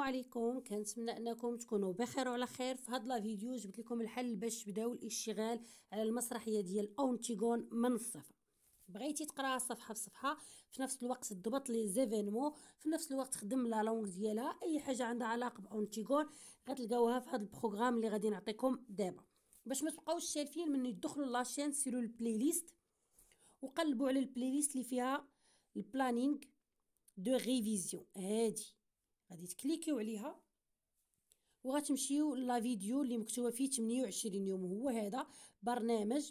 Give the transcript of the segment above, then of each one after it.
السلام عليكم كنتمنى انكم تكونوا بخير وعلى خير في هاد لا فيديو جبت لكم الحل باش تبداو الاشتغال على المسرحيه ديال اونتيغون من الصفر بغيتي تقراها صفحه بصفحه في نفس الوقت تضبط لي زيفينمون في نفس الوقت خدم لا لونغ ديالها اي حاجه عندها علاقه باونتيغون غتلقاوها في هاد البروغرام اللي غادي نعطيكم دابا باش ما تبقاوش شالفين من تدخلوا لاشين سيروا البلاي ليست وقلبوا على البلاي ليست اللي فيها البلانينغ دو ريفيزيون هادي غادي تكليكيو عليها وغتمشيو لا فيديو اللي مكتوبه فيه 28 يوم هو هذا برنامج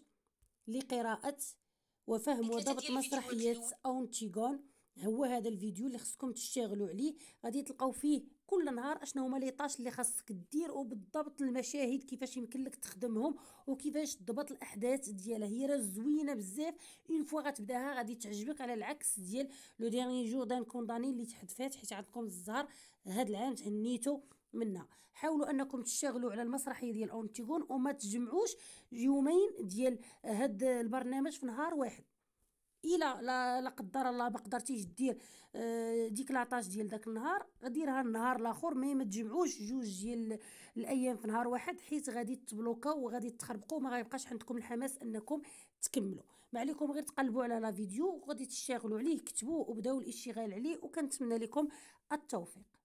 لقراءه وفهم وضبط مسرحيه اونتيغون هو هذا الفيديو اللي خصكم تشتغلوا عليه غادي تلقاو فيه كل نهار اشنو هما لي طاش اللي خاصك دير وبالضبط المشاهد كيفاش يمكن لك تخدمهم وكيفاش تضبط الاحداث ديالها هي راه زوينه بزاف اون فوا غتبداها غادي تعجبك على العكس ديال لو ديرني جور دان كونداني اللي تحذفات حيت عندكم الزهر هاد العام تهنيتو منها حاولوا انكم تشتغلوا على المسرحيه ديال اونتيغون وما تجمعوش يومين ديال هاد البرنامج في نهار واحد الا لا, لا قدر الله ما قدرتيش دير آه، ديك لاطاج ديال داك النهار غديرها النهار الاخر مي ما تجمعوش جوج ديال الايام في نهار واحد حيت غادي تبلوكاو وغادي تخربقوا وما غيبقاش عندكم الحماس انكم تكملوا ما عليكم غير تقلبوا على لا فيديو وغادي تشتغلوا عليه كتبوه وبداو الاشتغال عليه وكنتمنى لكم التوفيق